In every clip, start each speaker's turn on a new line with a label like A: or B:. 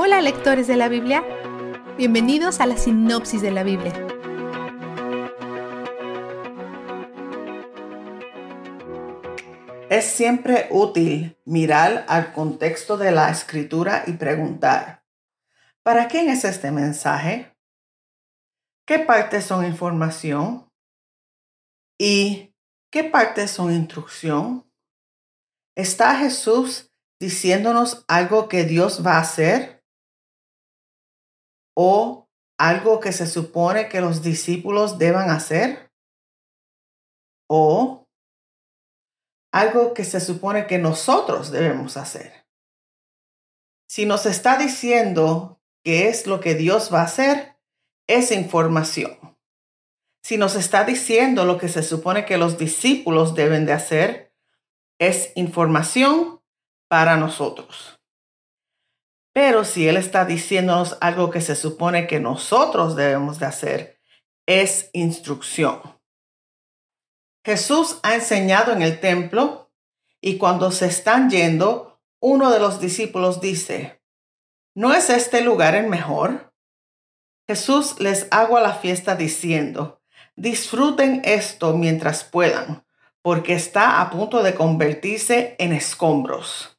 A: Hola lectores de la Biblia, bienvenidos a la sinopsis de la Biblia. Es siempre útil mirar al contexto de la escritura y preguntar, ¿para quién es este mensaje? ¿Qué partes son información? ¿Y qué partes son instrucción? ¿Está Jesús diciéndonos algo que Dios va a hacer? o algo que se supone que los discípulos deban hacer o algo que se supone que nosotros debemos hacer. Si nos está diciendo qué es lo que Dios va a hacer, es información. Si nos está diciendo lo que se supone que los discípulos deben de hacer, es información para nosotros. Pero si Él está diciéndonos algo que se supone que nosotros debemos de hacer, es instrucción. Jesús ha enseñado en el templo y cuando se están yendo, uno de los discípulos dice, ¿no es este lugar el mejor? Jesús les agua la fiesta diciendo, disfruten esto mientras puedan, porque está a punto de convertirse en escombros.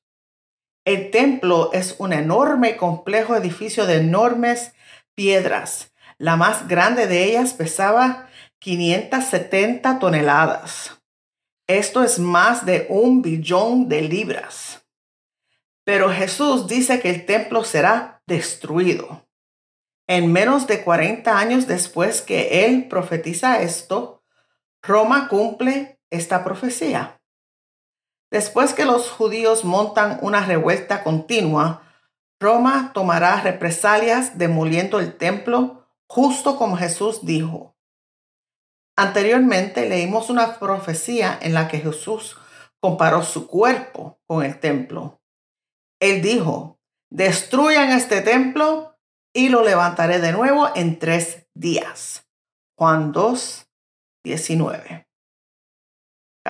A: El templo es un enorme complejo edificio de enormes piedras. La más grande de ellas pesaba 570 toneladas. Esto es más de un billón de libras. Pero Jesús dice que el templo será destruido. En menos de 40 años después que él profetiza esto, Roma cumple esta profecía. Después que los judíos montan una revuelta continua, Roma tomará represalias demoliendo el templo, justo como Jesús dijo. Anteriormente leímos una profecía en la que Jesús comparó su cuerpo con el templo. Él dijo, destruyan este templo y lo levantaré de nuevo en tres días. Juan 2, 19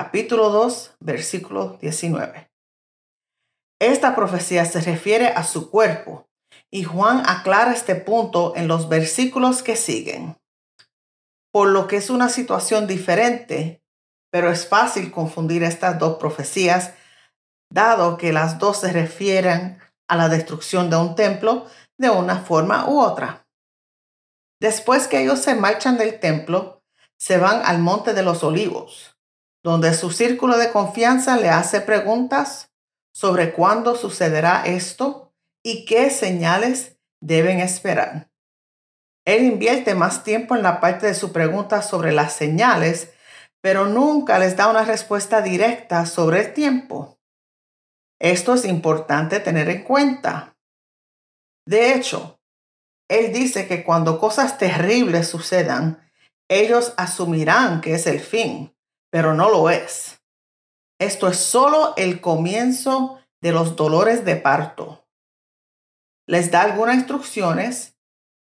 A: capítulo 2, versículo 19. Esta profecía se refiere a su cuerpo y Juan aclara este punto en los versículos que siguen, por lo que es una situación diferente, pero es fácil confundir estas dos profecías, dado que las dos se refieren a la destrucción de un templo de una forma u otra. Después que ellos se marchan del templo, se van al monte de los olivos, donde su círculo de confianza le hace preguntas sobre cuándo sucederá esto y qué señales deben esperar. Él invierte más tiempo en la parte de su pregunta sobre las señales, pero nunca les da una respuesta directa sobre el tiempo. Esto es importante tener en cuenta. De hecho, él dice que cuando cosas terribles sucedan, ellos asumirán que es el fin, pero no lo es. Esto es solo el comienzo de los dolores de parto. Les da algunas instrucciones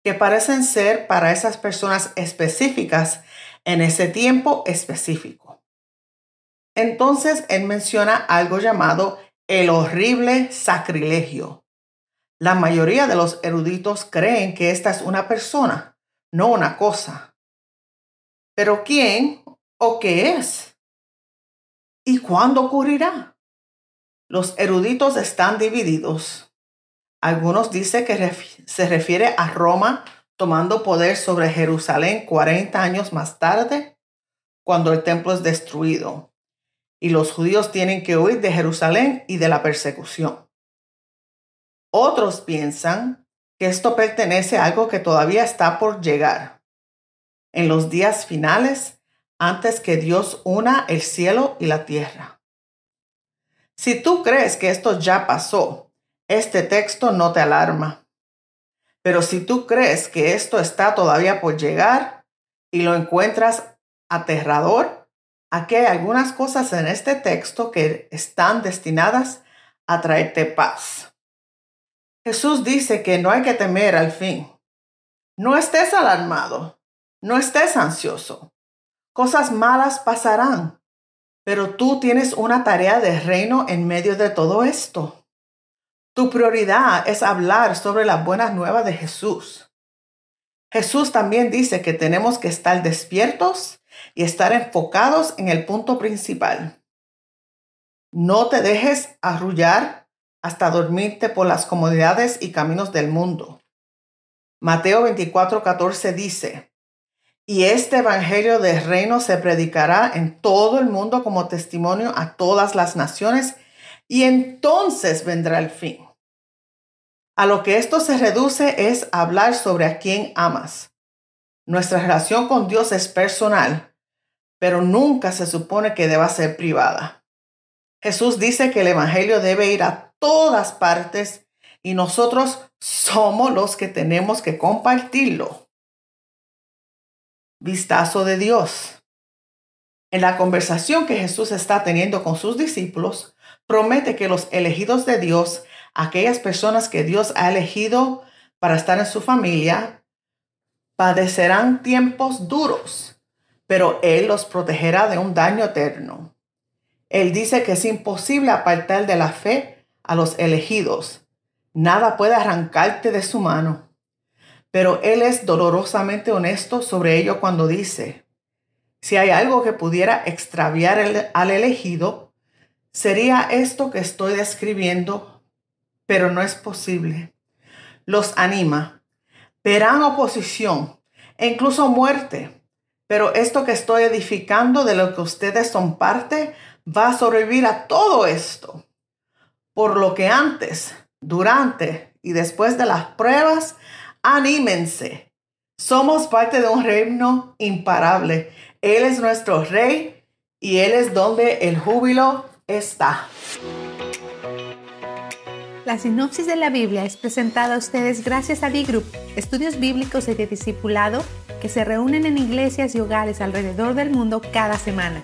A: que parecen ser para esas personas específicas en ese tiempo específico. Entonces él menciona algo llamado el horrible sacrilegio. La mayoría de los eruditos creen que esta es una persona, no una cosa. Pero ¿quién o qué es y cuándo ocurrirá. Los eruditos están divididos. Algunos dicen que se refiere a Roma tomando poder sobre Jerusalén 40 años más tarde, cuando el templo es destruido y los judíos tienen que huir de Jerusalén y de la persecución. Otros piensan que esto pertenece a algo que todavía está por llegar. En los días finales, antes que Dios una el cielo y la tierra. Si tú crees que esto ya pasó, este texto no te alarma. Pero si tú crees que esto está todavía por llegar y lo encuentras aterrador, aquí hay algunas cosas en este texto que están destinadas a traerte paz. Jesús dice que no hay que temer al fin. No estés alarmado, no estés ansioso, Cosas malas pasarán, pero tú tienes una tarea de reino en medio de todo esto. Tu prioridad es hablar sobre las buenas nuevas de Jesús. Jesús también dice que tenemos que estar despiertos y estar enfocados en el punto principal. No te dejes arrullar hasta dormirte por las comodidades y caminos del mundo. Mateo 24:14 dice, y este Evangelio del Reino se predicará en todo el mundo como testimonio a todas las naciones, y entonces vendrá el fin. A lo que esto se reduce es hablar sobre a quién amas. Nuestra relación con Dios es personal, pero nunca se supone que deba ser privada. Jesús dice que el Evangelio debe ir a todas partes y nosotros somos los que tenemos que compartirlo vistazo de Dios. En la conversación que Jesús está teniendo con sus discípulos, promete que los elegidos de Dios, aquellas personas que Dios ha elegido para estar en su familia, padecerán tiempos duros, pero Él los protegerá de un daño eterno. Él dice que es imposible apartar de la fe a los elegidos. Nada puede arrancarte de su mano pero él es dolorosamente honesto sobre ello cuando dice, si hay algo que pudiera extraviar al elegido, sería esto que estoy describiendo, pero no es posible. Los anima. Verán oposición e incluso muerte, pero esto que estoy edificando de lo que ustedes son parte va a sobrevivir a todo esto. Por lo que antes, durante y después de las pruebas, anímense. Somos parte de un reino imparable. Él es nuestro rey y Él es donde el júbilo está. La sinopsis de la Biblia es presentada a ustedes gracias a d estudios bíblicos y de discipulado que se reúnen en iglesias y hogares alrededor del mundo cada semana.